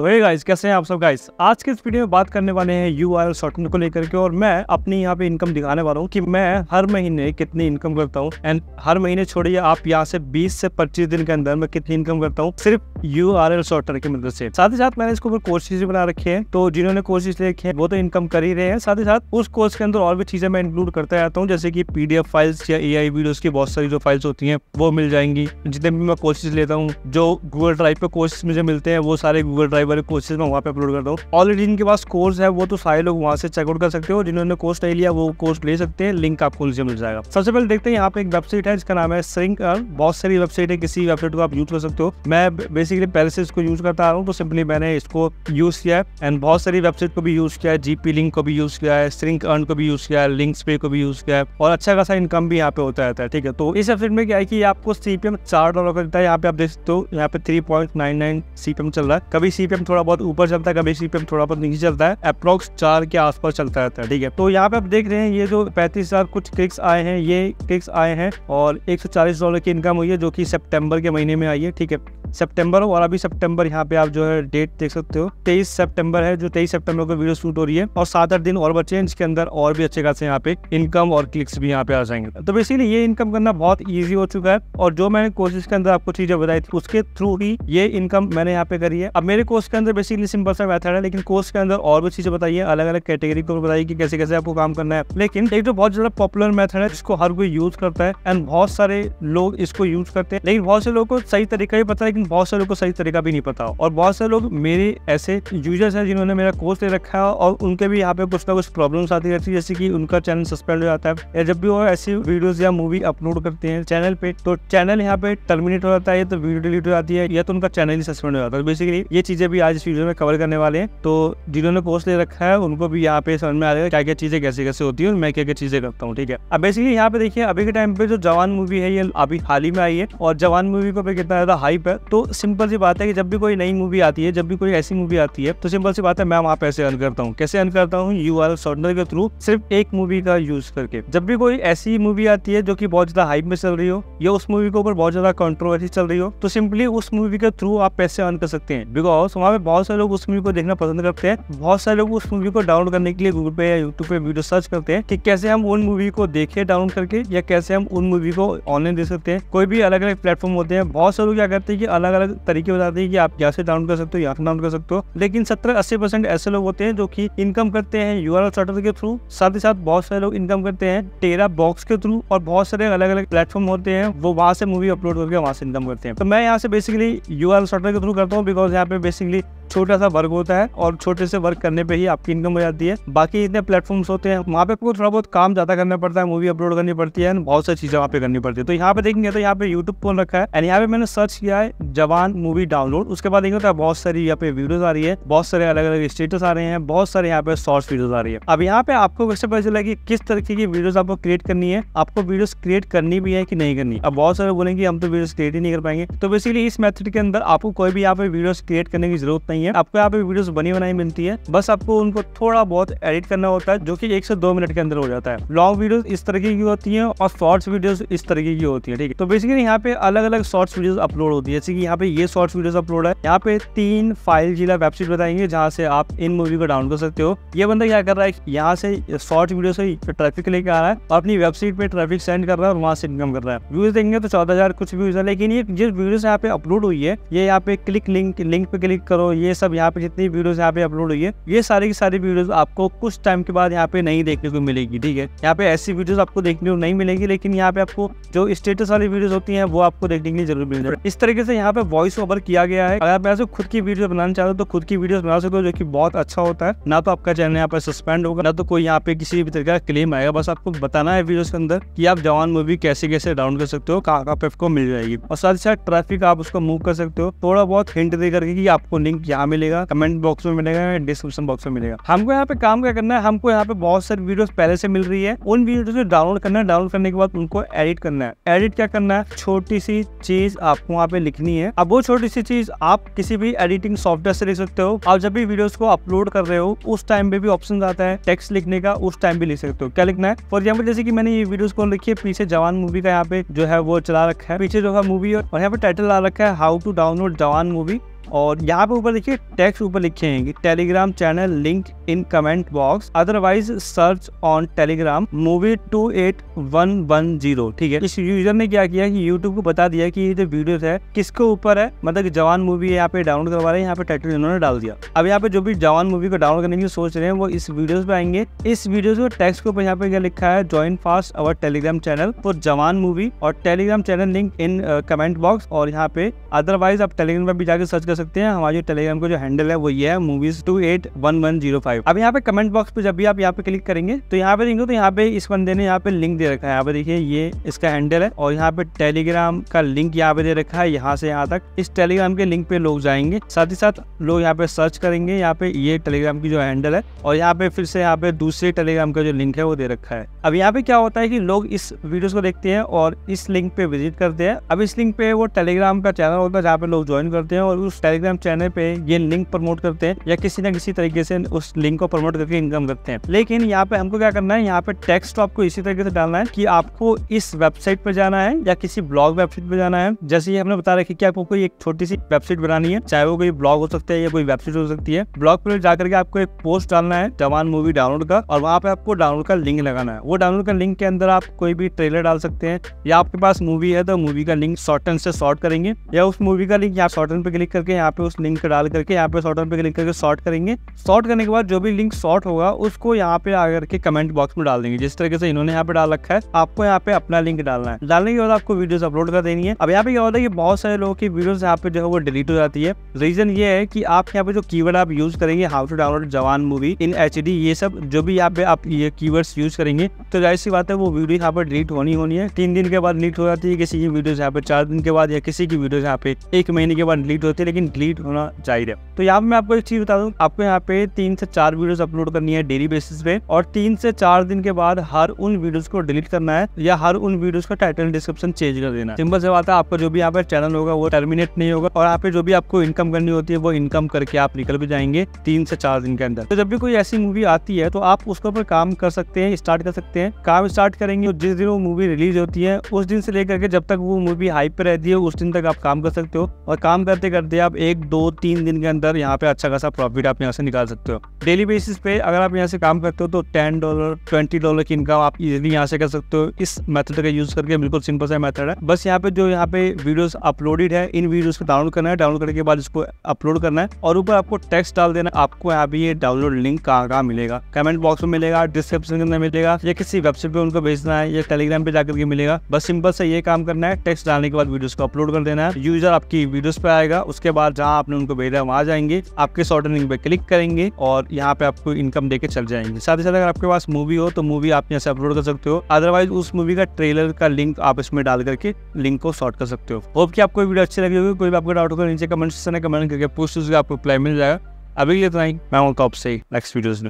तो ये गाइस कैसे हैं आप सब गाइस आज के इस वीडियो में बात करने वाले हैं यू आर शॉर्टन को लेकर के और मैं अपनी यहाँ पे इनकम दिखाने वाला हूँ कि मैं हर महीने कितनी इनकम करता हूँ एंड हर महीने छोड़िए आप यहाँ से 20 से 25 दिन के अंदर मैं कितनी इनकम करता हूँ सिर्फ यू आर एल शॉर्टन की मदद से साथ ही साथ मैंने इसके ऊपर कोर्सेज बना रखे हैं तो जिन्होंने कोर्सेज लिखे हैं वो तो इनकम कर ही रहे हैं साथ ही साथ उस कोर्स के अंदर और भी चीजें मैं इंक्लूड करता जाता हूँ जैसे की पीडीएफ फाइल्स या ए आई की बहुत सारी जो फाइल्स होती है वो मिल जाएंगी जितने भी मैं कोर्सेज लेता हूँ जो गूगल ड्राइव पे कोर्सेज मुझे मिलते हैं वो सारे गूगल ड्राइव वाले कोर्सेज में वहाँ पे अपलोड करता हूँ ऑलरेडी जिनके पास कोर्स है वो तो सारे लोग वहाँ से चेकआउट कर सकते हो जिन्होंने कोर्स नहीं लिया वो कोर्स ले सकते हैं लिंक आपको नीचे मिल जाएगा सबसे पहले देखते हैं यहाँ पे एक वेबसाइट है जिसका नाम है सिंक बहुत सारी वेबसाइट है किसी वेबसाइट को आप यूज कर सकते हो मैं बेसिकली पहले से इसको यूज करता आ रहा हूँ तो सिंपली मैंने इसको यूज किया है एंड बहुत सारी वेबसाइट को भी यूज किया है जीपी लिंक को भी यूज किया है सिंक अर्न को भी यूज किया है लिंक्स पे को भी यूज किया है और अच्छा खासा इनकम भी यहाँ पे होता रहता है ठीक है तो इस वेबसाइट में क्या है कि आपको सीपीएम चार डॉलर का देता है यहाँ पे आप देख सकते हो यहाँ पे three point nine nine CPM चल रहा है कभी सीपीएम पीपीएम थोड़ा बहुत ऊपर चलता है कभी पीपीएम थोड़ा बहुत नीचे चलता है अप्रोक्स चार के आसपास चलता रहता है ठीक है तो यहाँ पे आप देख रहे हैं ये जो पैंतीस हजार कुछ क्लिक्स आए हैं ये क्लिक्स आए हैं और एक डॉलर की इनकम हुई है जो की सेप्टेम्बर के महीने में आई है ठीक है सितंबर हो और अभी सितंबर यहाँ पे आप जो है डेट देख सकते हो तेईस सितंबर है जो तेईस सितंबर को वीडियो शूट हो रही है और सात आठ दिन और बचे हैं इसके अंदर और भी अच्छे खासे यहाँ पे इनकम और क्लिक्स भी यहाँ पे आ जाएंगे तो बेसिकली ये इनकम करना बहुत ईजी हो चुका है और जो मैंने कोर्सेज के अंदर आपको चीजें बताई थी उसके थ्रू ही ये इनकम मैंने यहाँ पे करी है अब मेरे कोर्स के अंदर बेसिकली सिंपल सा मैथड है लेकिन कोर्स के अंदर और भी चीजें बताइए अलग अलग कैटेगरी को बताइए की कैसे कैसे आपको काम करना है लेकिन एक जो बहुत ज्यादा पॉपुलर मैथड है जिसको हर कोई यूज करता है एंड बहुत सारे लोग इसको यूज करते हैं लेकिन बहुत से लोग को सही तरीका ही पता है लेकिन बहुत सारे लोग को सही तरीका भी नहीं पता और बहुत सारे लोग मेरे ऐसे यूजर्स हैं जिन्होंने मेरा कोर्स ले रखा है और उनके भी यहाँ पे कुछ ना कुछ प्रॉब्लम्स आती रहती है जैसे कि उनका चैनल सस्पेंड हो जाता है या जब भी वो ऐसी वीडियोज या मूवी अपलोड करते हैं चैनल पे तो चैनल यहाँ पे टर्मिनेट हो जाता है या तो वीडियो डिलीट हो जाती है या तो उनका चैनल ही सस्पेंड हो जाता है बेसिकली ये चीजें भी आज इस वीडियो में कवर करने वाले हैं तो जिन्होंने कोर्स ले रखा है उनको भी यहाँ पे समझ में आ जाएगा क्या क्या चीजें कैसे कैसे होती है और मैं क्या क्या चीजें करता हूँ ठीक है अब बेसिकली यहाँ पे देखिए अभी के टाइम पे जो जवान मूवी है ये अभी हाल ही में आई है और जवान मूवी को कितना ज्यादा हाइप है तो सिंपल सी बात है कि जब भी कोई नई मूवी आती है जब भी कोई ऐसी मूवी आती है तो सिंपल सी बात है मैं वहाँ पैसे अर्न करता हूँ कैसे अर्न करता हूँ यू आर शॉर्टनर के थ्रू सिर्फ एक मूवी का यूज करके जब भी कोई ऐसी मूवी आती है जो की बहुत ज्यादा हाइप में चल रही हो या उस मूवी के ऊपर बहुत ज्यादा कॉन्ट्रोवर्सी चल रही हो तो सिंपली उस मूवी के थ्रू आप पैसे अर्न कर सकते हैं बिकॉज वहाँ पे बहुत सारे लोग उस मूवी को देखना पसंद करते हैं बहुत सारे लोग उस मूवी को डाउनलोड करने के लिए गूगल पे या यूट्यूब पे वीडियो सर्च करते हैं कि कैसे हम उन मूवी को देखें डाउनलोड करके या कैसे हम उन मूवी को ऑनलाइन दे सकते हैं कोई भी अलग अलग प्लेटफॉर्म होते हैं बहुत सारे लोग क्या करते हैं कि अलग अलग तरीके बताते हैं कि आप यहाँ से डाउन कर सकते हो यहाँ से डाउन कर सकते हो लेकिन सत्तर अस्सी परसेंट ऐसे लोग होते हैं जो कि इनकम करते हैं यू आर सर्टर के थ्रू साथ ही साथ बहुत सारे लोग इनकम करते हैं टेरा बॉक्स के थ्रू और बहुत सारे अलग अलग प्लेटफॉर्म होते हैं वो वहाँ से मूवी अपलोड करके वहाँ से इनकम करते हैं तो मैं यहाँ से बेसिकली यू आर के थ्रू करता हूँ बिकॉज यहाँ पे बेसिकली छोटा सा वर्क होता है और छोटे से वर्क करने पे ही आपकी इनकम हो जाती है बाकी इतने प्लेटफॉर्म्स होते हैं वहाँ पे आपको थोड़ा बहुत काम ज्यादा करना पड़ता है मूवी अपलोड करनी पड़ती है बहुत सारी चीजें वहाँ पे करनी पड़ती है तो यहाँ पे देखेंगे तो यहाँ पे यूट्यूब फोन रखा है एंड यहाँ पे मैंने सर्च किया है जवान मूवी डाउनलोड उसके बाद देखेंगे तो बहुत सारी यहाँ पे वीडियोज आ रही है बहुत सारे अलग अलग स्टेटस आ रहे हैं बहुत सारे यहाँ पे शॉर्ट वीडियोज आ रही है अब यहाँ पे आपको कैसे पता चला की किस तरीके की वीडियो आपको क्रिएट करनी है आपको वीडियो क्रिएट करनी भी है कि नहीं करनी अब बहुत सारे बोलेंगे हम तो वीडियो क्रिएट ही नहीं कर पाएंगे तो बेसिकली इस मेथड के अंदर आपको कोई भी यहाँ पे वीडियो क्रिएट करने की जरूरत नहीं नहीं है आपको यहाँ पे वीडियोस बनी बनाई मिलती है बस आपको उनको थोड़ा बहुत एडिट करना होता है जो कि एक से दो मिनट के अंदर हो जाता है लॉन्ग वीडियोस इस तरीके की होती है और शॉर्ट्स वीडियोस इस तरीके की होती है ठीक है तो बेसिकली यहाँ पे अलग अलग शॉर्ट्स वीडियो अपलोड होती है जैसे कि यहाँ पे ये शॉर्ट्स वीडियो अपलोड है यहाँ पे तीन फाइल जिला वेबसाइट बताएंगे जहाँ से आप इन मूवी को डाउनलोड कर सकते हो ये बंदा क्या कर रहा है यहाँ से शॉर्ट वीडियो से ट्रैफिक लेके आ रहा है और अपनी वेबसाइट पे ट्रैफिक सेंड कर रहा है और वहाँ से इनकम कर रहा है व्यूज देंगे तो चौदह कुछ व्यूज है लेकिन ये जिस वीडियो यहाँ पे अपलोड हुई है ये यहाँ पे क्लिक लिंक लिंक पे क्लिक करो ये ये सब यहाँ पे जितनी वीडियोस यहाँ पे अपलोड हुई है ये सारी की सारी वीडियोस आपको कुछ टाइम के बाद यहाँ पे नहीं देखने को मिलेगी ठीक है यहाँ पे ऐसी वीडियोस आपको देखने को नहीं मिलेगी लेकिन यहाँ पे आपको जो स्टेटस वाली वीडियोज होती है वो आपको देखने के लिए जरूर मिलेगी इस तरीके से यहाँ पे वॉइस ओवर किया गया है अगर आप ऐसे खुद की वीडियो बनाना चाहते हो तो खुद की वीडियो बना सको जो की बहुत अच्छा होता है ना तो आपका चैनल यहाँ पे सस्पेंड होगा ना तो कोई यहाँ पे किसी भी तरीके का क्लेम आएगा बस आपको बताना है वीडियो के अंदर की आप जवान मूवी कैसे कैसे डाउन कर सकते हो कहा मिल जाएगी और साथ ही साथ ट्रैफिक आप उसको मूव कर सकते हो थोड़ा बहुत हिंट दे करके आपको लिंक यहाँ यहाँ मिलेगा कमेंट बॉक्स में मिलेगा डिस्क्रिप्शन बॉक्स में मिलेगा हमको यहाँ पे काम क्या करना है हमको यहाँ पे बहुत सारी वीडियोस पहले से मिल रही है उन वीडियोस को डाउनलोड करना है डाउनलोड करने के बाद उनको एडिट करना है एडिट क्या करना है छोटी सी चीज आपको वहाँ पे लिखनी है अब वो छोटी सी चीज आप किसी भी एडिटिंग सॉफ्टवेयर से लिख सकते हो आप जब भी वीडियोज को अपलोड कर रहे हो उस टाइम पे भी ऑप्शन आता है टेक्स्ट लिखने का उस टाइम भी लिख सकते हो क्या लिखना है फॉर एग्जाम्पल जैसे की मैंने ये वीडियो को लिखी है पीछे जवान मूवी का यहाँ पे जो है वो चला रखा है पीछे जो है मूवी और यहाँ पे टाइटल आ रखा है how to download Jawan movie और यहाँ पे ऊपर देखिए टेक्स्ट ऊपर लिखे हैं कि Telegram channel link in comment box otherwise search on Telegram movie two eight one one zero ठीक है इस यूजर ने क्या किया कि यूट्यूब को बता दिया कि ये जो वीडियो है किसके ऊपर है मतलब कि जवान मूवी यहाँ पे डाउनलोड करवा रहे हैं यहाँ पे टाइटल इन्होंने डाल दिया अब यहाँ पे जो भी जवान मूवी को डाउनलोड करने की सोच रहे हैं वो इस वीडियो पे आएंगे इस वीडियो में टैक्स के ऊपर यहाँ पे क्या लिखा है join fast our Telegram channel for Jawan movie और Telegram channel link in comment box और यहाँ पे अदरवाइज आप टेलीग्राम पर भी जाकर सर्च कर सकते हैं हमारे टेलीग्राम का जो हैंडल है वो ये है movies two eight one one zero five अब यहाँ पे कमेंट बॉक्स पे जब भी आप यहाँ पे क्लिक करेंगे तो यहाँ पे देखो तो यहाँ पे इस बंदे ने यहाँ पे लिंक दे रखा है यहाँ पे देखिए ये इसका हैंडल है और यहाँ पे टेलीग्राम का लिंक यहाँ पे दे रखा है यहाँ से यहाँ तक इस टेलीग्राम के लिंक पे लोग जाएंगे साथ ही साथ लोग यहाँ पे सर्च करेंगे यहाँ पे ये टेलीग्राम की जो हैंडल है और यहाँ पे फिर से यहाँ पे दूसरे टेलीग्राम का जो लिंक है वो दे रखा है अब यहाँ पे क्या होता है की लोग इस वीडियो को देखते हैं और इस लिंक पे विजिट करते हैं अब इस लिंक पे वो टेलीग्राम का चैनल होता है जहाँ पे लोग ज्वाइन करते हैं और उस टेलीग्राम चैनल पे ये लिंक प्रमोट करते हैं या किसी ना किसी तरीके से उस लिंक को प्रमोट करके इनकम करते हैं लेकिन यहाँ पे हमको क्या करना है यहाँ पे टेक्स्ट तो आपको इसी तरीके से डालना है कि आपको इस वेबसाइट पर जाना है या किसी ब्लॉग वेबसाइट पर जाना है जैसे हमने बता रखी की आपको कोई एक छोटी सी वेबसाइट बनानी है चाहे वो कोई ब्लॉग हो सकता है या कोई वेबसाइट हो सकती है ब्लॉग पर जाकर के आपको एक पोस्ट डालना है जवान मूवी डाउनलोड का और वहाँ पे आपको डाउनलोड का लिंक लगाना है वो डाउनलोड का लिंक के अंदर आप कोई भी ट्रेलर डाल सकते हैं या आपके पास मूवी है तो मूवी का लिंक शॉर्टन से शॉर्ट करेंगे या उस मूवी का लिंक आप शॉर्टन पे क्लिक करके करके यहाँ पे उस लिंक को डाल करके यहाँ पे शॉर्ट टर्म पे क्लिक करके शॉर्ट करेंगे शॉर्ट करने के बाद जो भी लिंक शॉर्ट होगा उसको यहाँ पे आकर के कमेंट बॉक्स में डाल देंगे जिस तरीके से इन्होंने यहाँ पे डाल रखा है आपको यहाँ पे अपना लिंक डालना है डालने के बाद आपको वीडियो अपलोड कर देनी है अब यहाँ पे क्या होता है बहुत सारे लोगों की वीडियो यहाँ पे जो है वो डिलीट हो जाती है रीजन ये है की आप यहाँ पे जो की आप यूज करेंगे how to download Jawan movie in H ये सब जो भी यहाँ पे आप ये की यूज करेंगे तो ऐसी बात है वो वीडियो यहाँ पे डिलीट होनी होनी है तीन दिन के बाद डिलीट हो जाती है किसी की वीडियो यहाँ पे चार दिन के बाद या किसी की वीडियो यहाँ पे एक महीने के बाद डिलीट होती है लेकिन लेकिन डिलीट होना चाहिए तो यहाँ पे मैं आपको एक चीज बता दूँ आपको यहाँ पे तीन से चार वीडियोस अपलोड करनी है डेली बेसिस पे और तीन से चार दिन के बाद हर उन वीडियोस को डिलीट करना है या हर उन वीडियोस का टाइटल डिस्क्रिप्शन चेंज कर देना सिंपल से बात है आपका जो भी यहाँ पे चैनल होगा वो टर्मिनेट नहीं होगा और यहाँ पे जो भी आपको इनकम करनी होती है वो इनकम करके आप निकल भी जाएंगे तीन से चार दिन के अंदर तो जब भी कोई ऐसी मूवी आती है तो आप उसके ऊपर काम कर सकते हैं स्टार्ट कर सकते हैं काम स्टार्ट करेंगे जिस दिन वो मूवी रिलीज होती है उस दिन से लेकर के जब तक वो मूवी हाइप पे रहती है उस दिन तक आप काम कर सकते हो और काम करते करते आप आप एक दो तीन दिन के अंदर यहाँ पे अच्छा खासा प्रॉफिट आप यहाँ से निकाल सकते हो डेली बेसिस पे अगर आप यहाँ से काम करते हो तो टेन डॉलर ट्वेंटी डॉलर की इनकम आप इजिली यहाँ से कर सकते हो इस मेथड का यूज करके बिल्कुल सिंपल सा मेथड है बस यहाँ पे जो यहाँ पे वीडियोस अपलोडेड है इन वीडियोस को डाउनलोड करना है डाउनलोड करने के बाद इसको अपलोड करना है और ऊपर आपको टेक्स्ट डाल देना आपको यहाँ पे ये डाउनलोड लिंक कहाँ कहाँ मिलेगा कमेंट बॉक्स में मिलेगा डिस्क्रिप्शन के अंदर मिलेगा या किसी वेबसाइट पे उनको भेजना है या टेलीग्राम पे जाकर के मिलेगा बस सिंपल से ये काम करना है टेक्स्ट डालने के बाद वीडियोस को अपलोड कर देना है यूजर आपकी वीडियोस पे आएगा उसके बाद बार जहाँ आपने उनको भेजा है वहाँ जाएंगे आपके शॉर्ट लिंक पे क्लिक करेंगे और यहाँ पे आपको इनकम देके चल जाएंगे साथ ही साथ अगर आपके पास मूवी हो तो मूवी आप यहाँ से अपलोड कर सकते हो अदरवाइज उस मूवी का ट्रेलर का लिंक आप इसमें डाल करके लिंक को शॉर्ट कर सकते हो होप की आपको वीडियो अच्छी लगी होगी कोई भी आपको डाउट होगा तो नीचे कमेंट सेक्शन में कमेंट करके पूछ उसका आपको रिप्लाई मिल जाएगा अभी इतना ही मैं हूँ कॉप से नेक्स्ट वीडियोज में